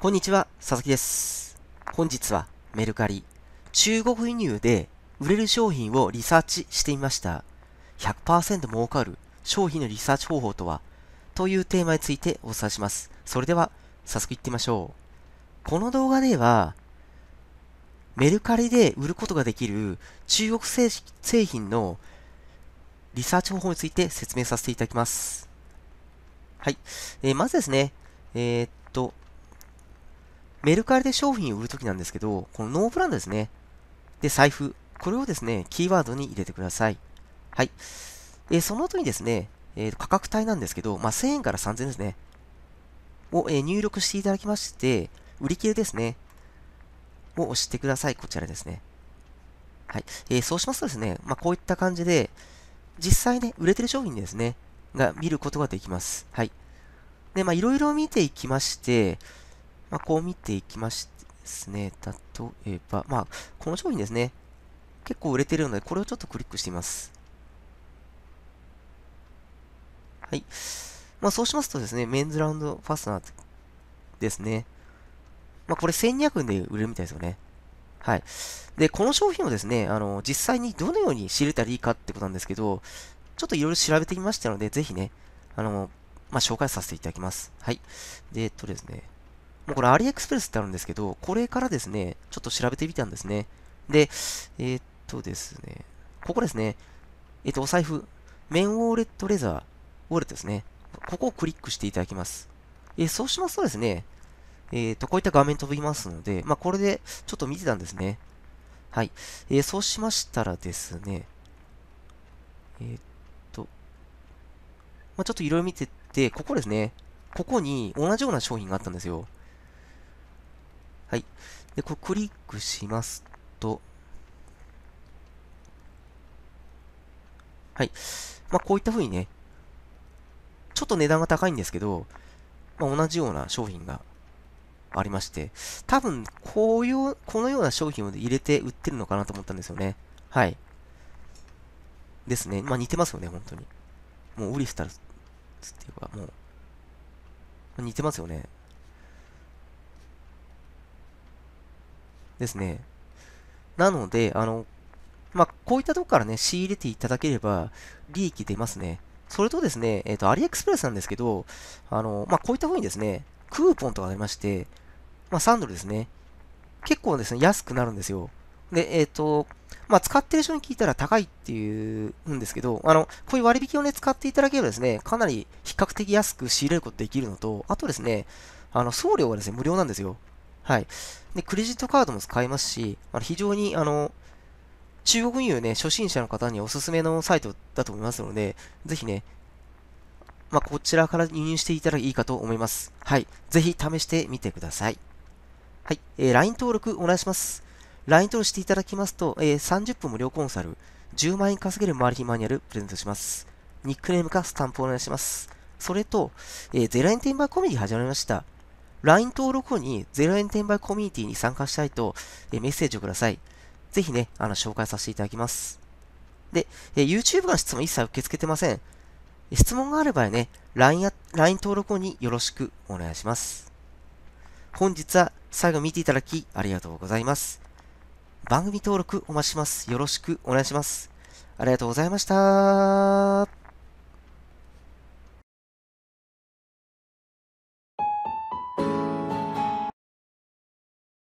こんにちは、佐々木です。本日はメルカリ。中国輸入で売れる商品をリサーチしてみました。100%儲かる商品のリサーチ方法とはというテーマについてお伝えします。それでは、早速行ってみましょう。この動画では、メルカリで売ることができる中国製品のリサーチ方法について説明させていただきます。はい。えー、まずですね、えー、っと、メルカリで商品を売るときなんですけど、このノーブランドですね。で、財布。これをですね、キーワードに入れてください。はい。えー、その後にですね、えー、価格帯なんですけど、まあ、1000円から3000円ですね。を、えー、入力していただきまして、売り切れですね。を押してください。こちらですね。はい。えー、そうしますとですね、まあ、こういった感じで、実際ね、売れてる商品ですね、が見ることができます。はい。で、まあ、いろいろ見ていきまして、まあ、こう見ていきましてですね、例えば、まあ、この商品ですね、結構売れてるので、これをちょっとクリックしてみます。はい。まあ、そうしますとですね、メンズラウンドファスナーですね。まあ、これ1200円で売れるみたいですよね。はい。で、この商品をですね、あの、実際にどのように仕入れたらいいかってことなんですけど、ちょっといろいろ調べてみましたので、ぜひね、あの、まあ、紹介させていただきます。はい。で、えっとですね、もうこれアリエクスプレスってあるんですけど、これからですね、ちょっと調べてみたんですね。で、えー、っとですね、ここですね、えー、っと、お財布、メンウォーレットレザー、ウォレットですね。ここをクリックしていただきます。えー、そうしますとですね、えっと、こういった画面飛びますので、まあ、これでちょっと見てたんですね。はい。えそうしましたらですね、えっと、まあ、ちょっといろいろ見てて、ここですね、ここに同じような商品があったんですよ。はい。で、これクリックしますと、はい。まあ、こういった風にね、ちょっと値段が高いんですけど、まあ、同じような商品がありまして、多分、こういう、このような商品を入れて売ってるのかなと思ったんですよね。はい。ですね。まあ、似てますよね、本当に。もう、ウリスタルスっていうか、もう、似てますよね。ですね。なので、あの、まあ、こういったとこからね、仕入れていただければ、利益出ますね。それとですね、えっ、ー、と、アリエクスプレスなんですけど、あの、まあ、こういった風にですね、クーポンとかありまして、まあ、3ドルですね。結構ですね、安くなるんですよ。で、えっ、ー、と、まあ、使ってる人に聞いたら高いっていうんですけど、あの、こういう割引をね、使っていただければですね、かなり比較的安く仕入れることできるのと、あとですね、あの、送料がですね、無料なんですよ。はい。で、クレジットカードも使えますし、あ非常に、あの、中国輸ね、初心者の方におすすめのサイトだと思いますので、ぜひね、まあ、こちらから輸入していたらいいかと思います。はい。ぜひ試してみてください。はい。えー、LINE 登録お願いします。LINE 登録していただきますと、えー、30分無料コンサル、10万円稼げるマル秘マニュアルプレゼントします。ニックネームかスタンプお願いします。それと、えー、ゼラインバーコメディ始まりました。LINE 登録後に0円転売コミュニティに参加したいと、えメッセージをください。ぜひね、あの、紹介させていただきます。で、え YouTube の質問一切受け付けてません。質問がある場合ね、LINE や、LINE 登録後によろしくお願いします。本日は最後見ていただきありがとうございます。番組登録お待ちします。よろしくお願いします。ありがとうございました。